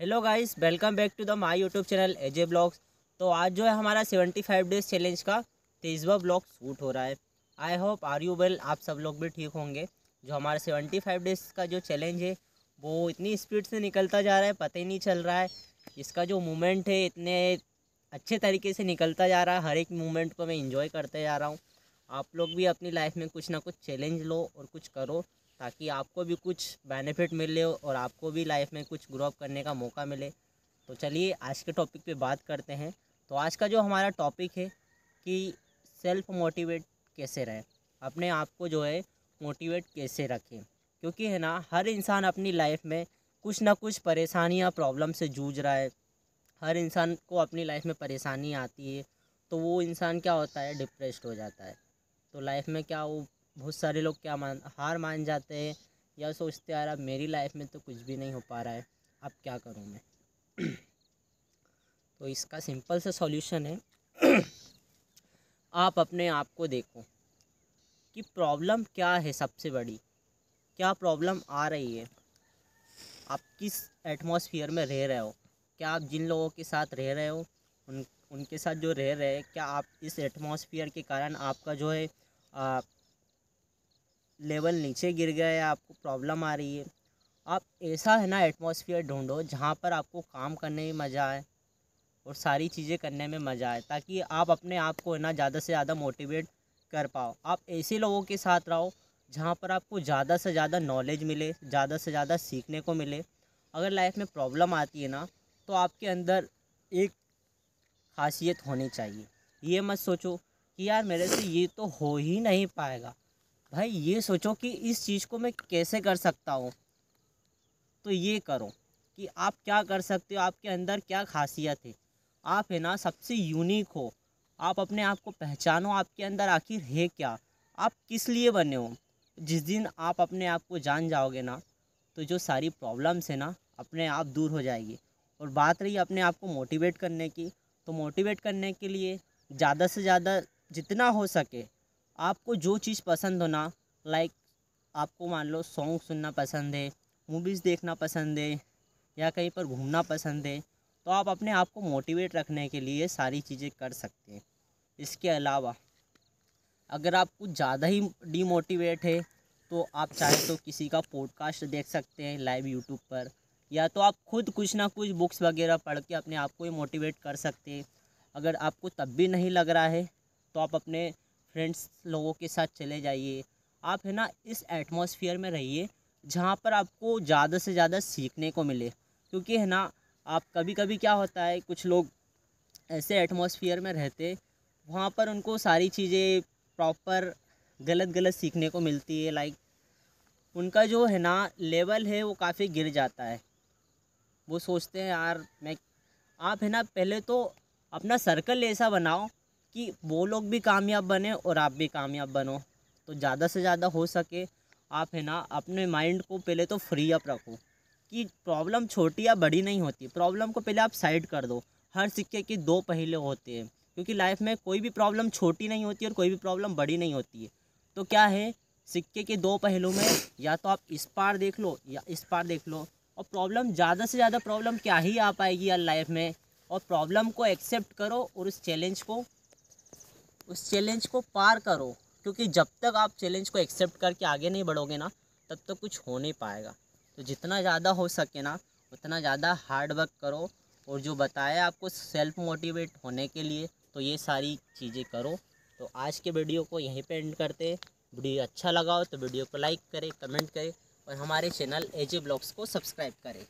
hello guys welcome back to the my YouTube channel AJ blogs तो आज जो है हमारा सेवेंटी फाइव डेज चैलेंज का तेईसवा ब्लॉग शूट हो रहा है I hope are you well आप सब लोग भी ठीक होंगे जो हमारा सेवेंटी फाइव डेज का जो चैलेंज है वो इतनी स्पीड से निकलता जा रहा है पता ही नहीं चल रहा है इसका जो मूवमेंट है इतने अच्छे तरीके से निकलता जा रहा है हर एक मूवमेंट को मैं इंजॉय करते जा रहा हूँ आप लोग भी अपनी लाइफ में कुछ ना कुछ चैलेंज लो और कुछ करो ताकि आपको भी कुछ बेनिफिट मिले और आपको भी लाइफ में कुछ ग्रो अप करने का मौका मिले तो चलिए आज के टॉपिक पे बात करते हैं तो आज का जो हमारा टॉपिक है कि सेल्फ मोटिवेट कैसे रहें अपने आप को जो है मोटिवेट कैसे रखें क्योंकि है ना हर इंसान अपनी लाइफ में कुछ ना कुछ परेशानी या प्रॉब्लम से जूझ रहा है हर इंसान को अपनी लाइफ में परेशानी आती है तो वो इंसान क्या होता है डिप्रेस्ड हो जाता है तो लाइफ में क्या वो बहुत सारे लोग क्या मान हार मान जाते हैं या सोचते यार अब मेरी लाइफ में तो कुछ भी नहीं हो पा रहा है अब क्या करूँ मैं तो इसका सिंपल सा सॉल्यूशन है आप अपने आप को देखो कि प्रॉब्लम क्या है सबसे बड़ी क्या प्रॉब्लम आ रही है आप किस एटमॉस्फेयर में रह रहे हो क्या आप जिन लोगों के साथ रह रहे हो उन उनके साथ जो रह रहे हैं क्या आप इस एटमॉस्फेयर के कारण आपका जो है लेवल नीचे गिर गया है आपको प्रॉब्लम आ रही है आप ऐसा है ना एटमॉस्फेयर ढूंढो जहाँ पर आपको काम करने में मज़ा आए और सारी चीज़ें करने में मज़ा आए ताकि आप अपने आप को है ना ज़्यादा से ज़्यादा मोटिवेट कर पाओ आप ऐसे लोगों के साथ रहो जहाँ पर आपको ज़्यादा से ज़्यादा नॉलेज मिले ज़्यादा से ज़्यादा सीखने को मिले अगर लाइफ में प्रॉब्लम आती है ना तो आपके अंदर एक खासियत होनी चाहिए ये मत सोचो कि यार मेरे से ये तो हो ही नहीं पाएगा भाई ये सोचो कि इस चीज़ को मैं कैसे कर सकता हूँ तो ये करो कि आप क्या कर सकते हो आपके अंदर क्या खासियत है आप है ना सबसे यूनिक हो आप अपने आप को पहचानो आपके अंदर आखिर है क्या आप किस लिए बने हो जिस दिन आप अपने आप को जान जाओगे ना तो जो सारी प्रॉब्लम्स है ना अपने आप दूर हो जाएगी और बात रही अपने आप को मोटिवेट करने की तो मोटिवेट करने के लिए ज़्यादा से ज़्यादा जितना हो सके आपको जो चीज़ पसंद हो ना लाइक आपको मान लो सॉन्ग सुनना पसंद है मूवीज़ देखना पसंद है या कहीं पर घूमना पसंद है तो आप अपने आप को मोटिवेट रखने के लिए सारी चीज़ें कर सकते हैं इसके अलावा अगर आप कुछ ज़्यादा ही डीमोटिवेट है तो आप चाहे तो किसी का पॉडकास्ट देख सकते हैं लाइव यूट्यूब पर या तो आप खुद कुछ ना कुछ बुक्स वगैरह पढ़ के अपने आप को ही मोटिवेट कर सकते हैं अगर आपको तब भी नहीं लग रहा है तो आप अपने फ्रेंड्स लोगों के साथ चले जाइए आप है ना इस एटमॉस्फेयर में रहिए जहाँ पर आपको ज़्यादा से ज़्यादा सीखने को मिले क्योंकि है ना आप कभी कभी क्या होता है कुछ लोग ऐसे एटमॉस्फेयर में रहते वहाँ पर उनको सारी चीज़ें प्रॉपर गलत गलत सीखने को मिलती है लाइक उनका जो है ना लेवल है वो काफ़ी गिर जाता है वो सोचते हैं यार मैं आप है ना पहले तो अपना सर्कल ऐसा बनाओ कि वो लोग भी कामयाब बने और आप भी कामयाब बनो तो ज़्यादा से ज़्यादा हो सके आप है ना अपने माइंड को पहले तो फ्री अप रखो कि प्रॉब्लम छोटी या बड़ी नहीं होती प्रॉब्लम को पहले आप साइड कर दो हर सिक्के के दो पहले होते हैं क्योंकि लाइफ में कोई भी प्रॉब्लम छोटी नहीं होती और कोई भी प्रॉब्लम बड़ी नहीं होती है तो क्या है सिक्के के दो पहलू में या तो आप इस पार देख लो या इस पार देख लो और प्रॉब्लम ज़्यादा से ज़्यादा प्रॉब्लम क्या ही आ पाएगी यार लाइफ में और प्रॉब्लम को एक्सेप्ट करो और उस चैलेंज को उस चैलेंज को पार करो क्योंकि जब तक आप चैलेंज को एक्सेप्ट करके आगे नहीं बढ़ोगे ना तब तक तो कुछ हो नहीं पाएगा तो जितना ज़्यादा हो सके ना उतना ज़्यादा हार्ड वर्क करो और जो बताया आपको सेल्फ मोटिवेट होने के लिए तो ये सारी चीज़ें करो तो आज के वीडियो को यहीं पे एंड करते वीडियो अच्छा लगा हो तो वीडियो को लाइक करें कमेंट करें और हमारे चैनल एजे ब्लॉग्स को सब्सक्राइब करें